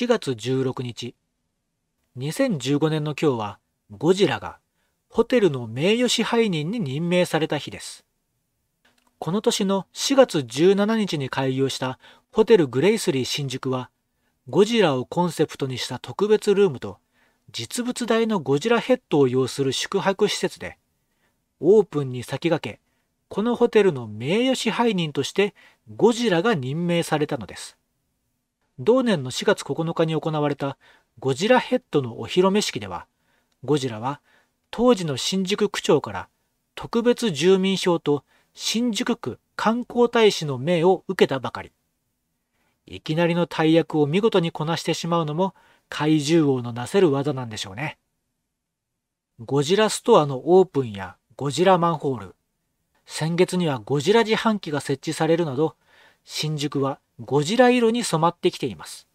4月16日、2015年の今日はゴジラがホテルの名誉支配人に任命された日です。この年の4月17日に開業したホテルグレイスリー新宿は、ゴジラをコンセプトにした特別ルームと、実物大のゴジラヘッドを要する宿泊施設で、オープンに先駆け、このホテルの名誉支配人としてゴジラが任命されたのです。同年の4月9日に行われたゴジラヘッドのお披露目式では、ゴジラは当時の新宿区長から特別住民票と新宿区観光大使の命を受けたばかり。いきなりの大役を見事にこなしてしまうのも怪獣王のなせる技なんでしょうね。ゴジラストアのオープンやゴジラマンホール、先月にはゴジラ自販機が設置されるなど、新宿はゴジラ色に染まってきています。